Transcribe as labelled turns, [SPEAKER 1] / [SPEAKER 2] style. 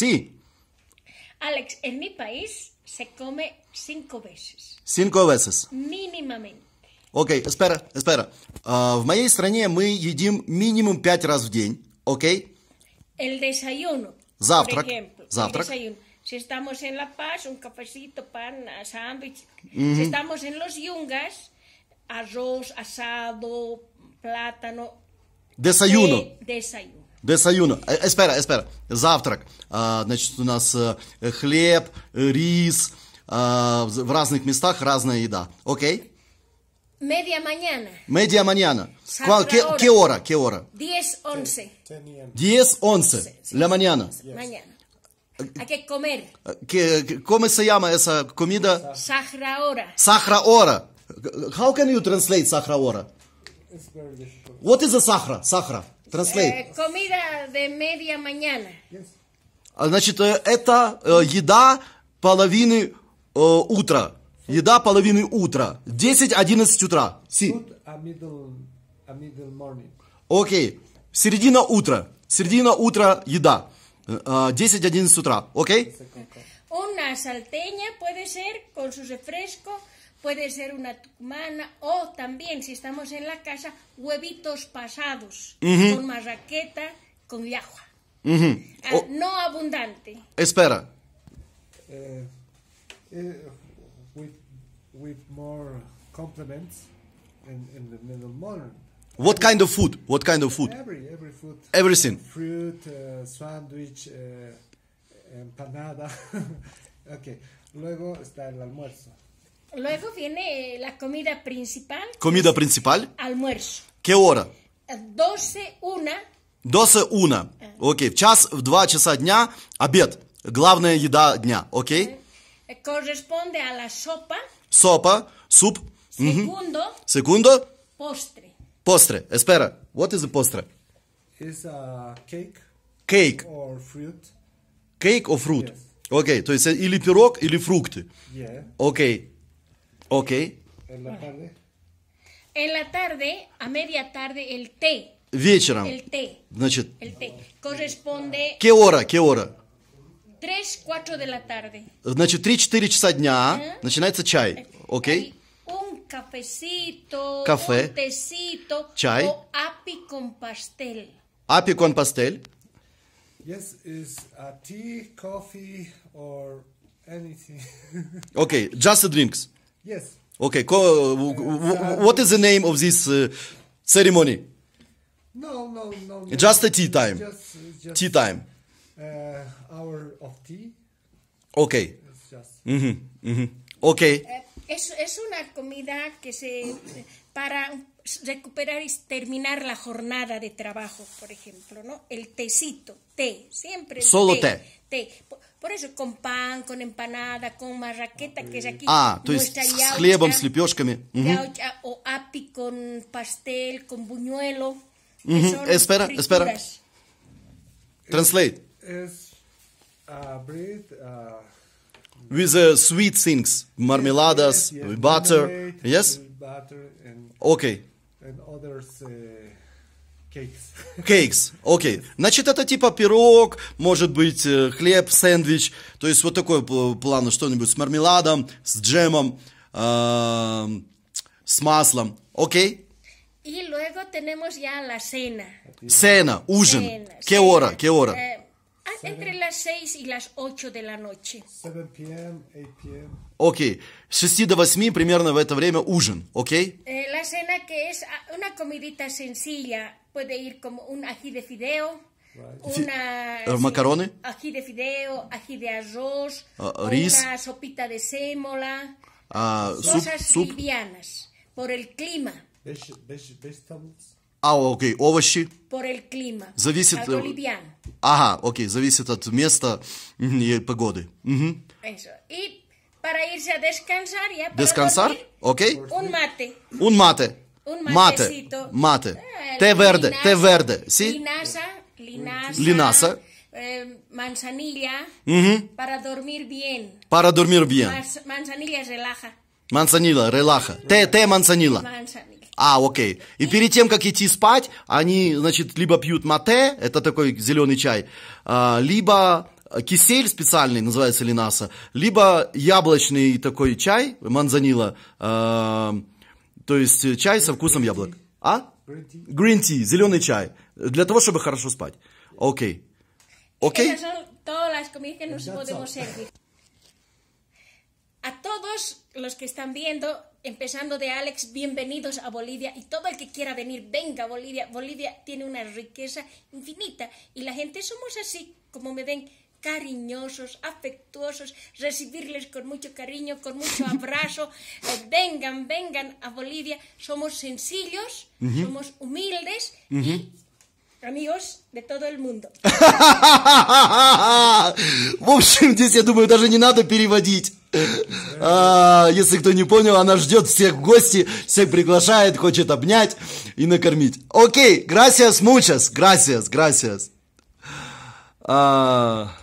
[SPEAKER 1] Sí.
[SPEAKER 2] Alex, en mi país se come cinco veces.
[SPEAKER 1] Cinco veces.
[SPEAKER 2] Mínimamente.
[SPEAKER 1] Ok, espera, espera. En mi país comemos мы едим минимум пять раз Okay?
[SPEAKER 2] El desayuno. Завтрак. Por ejemplo, desayuno. Si estamos en La Paz, un cafecito, pan, ah, sándwich. Si estamos en los yungas, arroz, asado, plátano.
[SPEAKER 1] Desayuno.
[SPEAKER 2] desayuno.
[SPEAKER 1] Десаюна. Эспера, эспера. Завтрак. А, значит, у нас хлеб, рис. А, в разных местах разная еда. Окей?
[SPEAKER 2] Media mañana.
[SPEAKER 1] Media mañana. ¿Cuál, qué, hora. ¿Qué hora? ¿Qué hora?
[SPEAKER 2] 10, 11.
[SPEAKER 1] 10, 11. La mañana.
[SPEAKER 2] Yes. Mañana. Hay que comer.
[SPEAKER 1] ¿Qué, ¿Cómo se llama esa comida?
[SPEAKER 2] Sahraora.
[SPEAKER 1] Sahraora. How can you translate Sahraora? What is a Sahra? Sahra. Translate.
[SPEAKER 2] Э, comida de media mañana.
[SPEAKER 1] А, значит, э, это э, еда половины утра. Еда половины утра. 10-11 утра. Си. А а Окей. Середина утра. Середина утра еда. 10-11 утра. Окей?
[SPEAKER 2] Una salteña puede ser con su refresco puede ser una tucumana o también, si estamos en la casa, huevitos pasados con marraqueta, con yagua. Ah, no abundante.
[SPEAKER 1] Espera. Uh, with, more compliments in, in the middle modern. What kind of food? What kind of food. Everything. Fruit, eh, sandwich, empanada. okay. Luego
[SPEAKER 2] está el almuerzo. Luego viene la comida principal.
[SPEAKER 1] Comida principal?
[SPEAKER 2] Almuerzo. ¿Qué hora? 12, 1.
[SPEAKER 1] 12, 1. Окей, в час, в 2 часа дня обед. Главная еда дня, окей?
[SPEAKER 2] Corresponde a la sopa.
[SPEAKER 1] Sopa, суп. Segundo. Segundo. Postre. Postre, espera. What is the postre? It's a cake. Cake.
[SPEAKER 2] Or fruit.
[SPEAKER 1] Cake or fruit. Yes. Окей, то есть или пирог, или фрукты. Yeah. Окей. Ok.
[SPEAKER 2] En la tarde. En la tarde, a media tarde, el té.
[SPEAKER 1] Вечером. El té. Значит.
[SPEAKER 2] El té. Corresponde.
[SPEAKER 1] ¿Qué hora? ¿Qué hora?
[SPEAKER 2] 3, 4 de la tarde.
[SPEAKER 1] Значит, 3-4 часа дня uh -huh. начинается чай. Окей? Okay.
[SPEAKER 2] Un cafecito, Café. un tecito, чай. O api con pastel.
[SPEAKER 1] Api con pastel.
[SPEAKER 2] Yes, is a tea, coffee or anything.
[SPEAKER 1] okay, just drinks. Yes. Okay. Co uh, uh, what is the name of this uh, ceremony? No, no, no, no. Just a tea time. Just, just tea time. hour of tea. Okay. Just... Mm -hmm, mm -hmm. Okay.
[SPEAKER 2] Eh, es, una comida que se para recuperar y terminar la jornada de trabajo, por ejemplo, ¿no? El tecito, té, siempre. Solo té. Por, eso, con pan, con empanada, con marraqueta, que es aquí. Ah, entonces con хлебом, O api con pastel, con buñuelo.
[SPEAKER 1] Espera, espera. Translate.
[SPEAKER 2] Es, a uh, bread, uh,
[SPEAKER 1] With uh, sweet things, marmeladas, yes, yes, butter, yes? Okay. others Кейкс. Э, Кейкс, окей. Значит, это типа пирог, может быть, э, хлеб, сэндвич. То есть вот такой план, что-нибудь с мармеладом, с джемом, эм, с маслом. Окей?
[SPEAKER 2] И luego tenemos ya la cena.
[SPEAKER 1] Cena, ужин. Кеора. Кеора. hora?
[SPEAKER 2] 7, entre las 6 y las 8 de la noche. 7 p.m., 8 p.m.
[SPEAKER 1] Ok, Okay. С 6 до 8 примерно в это время ужин, ok? Okay?
[SPEAKER 2] Eh, la cena que es ah, una comidita sencilla. Puede ir como un ají de fideo. Right. Una, uh, Ají de fideo, ají de arroz,
[SPEAKER 1] uh, una
[SPEAKER 2] sopita de sémola,
[SPEAKER 1] uh, cosas sup,
[SPEAKER 2] livianas por el clima.
[SPEAKER 1] Vegetables. А, окей, овощи.
[SPEAKER 2] Por el clima. Зависит... Algo liviano.
[SPEAKER 1] Ага, окей, зависит от места и погоды. Угу.
[SPEAKER 2] Eso. Y para irse a descansar, ya para Descansar, dormir, окей. Un mate. Un mate. Un
[SPEAKER 1] matecito. Mate. Mate. Té verde, té verde. Sí?
[SPEAKER 2] Linaza. Linaza. Linaza. Eh, manzanilla. Угу. Para dormir bien.
[SPEAKER 1] Para dormir bien.
[SPEAKER 2] Mas, manzanilla relaja.
[SPEAKER 1] Manzanilla, relaja. Té, té manzanilla. Manzanilla. А, окей. И перед тем, как идти спать, они, значит, либо пьют мате, это такой зеленый чай, а, либо э, кисель специальный, называется линаса, либо яблочный такой чай, манзанила, а, то есть чай со вкусом яблок. А? Green tea, зеленый чай. Для того, чтобы хорошо спать. Окей.
[SPEAKER 2] Окей? A todos los que están viendo empezando de Alex, bienvenidos a Bolivia y todo el que quiera venir, venga a Bolivia. Bolivia tiene una riqueza infinita y la gente somos así, como me ven, cariñosos, afectuosos, recibirles con mucho cariño, con mucho abrazo. Eh, vengan, vengan a Bolivia. Somos sencillos, somos humildes y Amigos de todo el mundo.
[SPEAKER 1] В общем, я думаю, даже не надо переводить. А, если кто не понял, она ждет всех в гости, всех приглашает, хочет обнять и накормить. Окей, gracias muchas, gracias, gracias. А...